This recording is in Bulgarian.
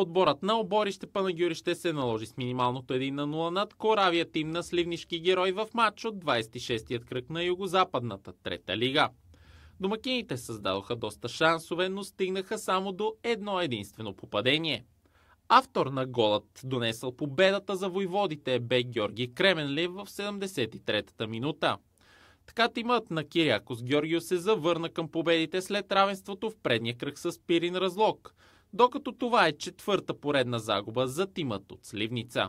Отборът на оборище Панагюри ще се наложи с минималното 1 на 0 над коравият им на сливнишки герой в матч от 26-тият кръг на югозападната трета лига. Домакините създадоха доста шансове, но стигнаха само до едно единствено попадение. Автор на голът, донесъл победата за войводите, бе Георги Кременлив в 73-та минута. Така тимът на Кириакос Георгио се завърна към победите след равенството в предния кръг с Пирин Разлог – докато това е четвърта поредна загуба за тимът от Сливница.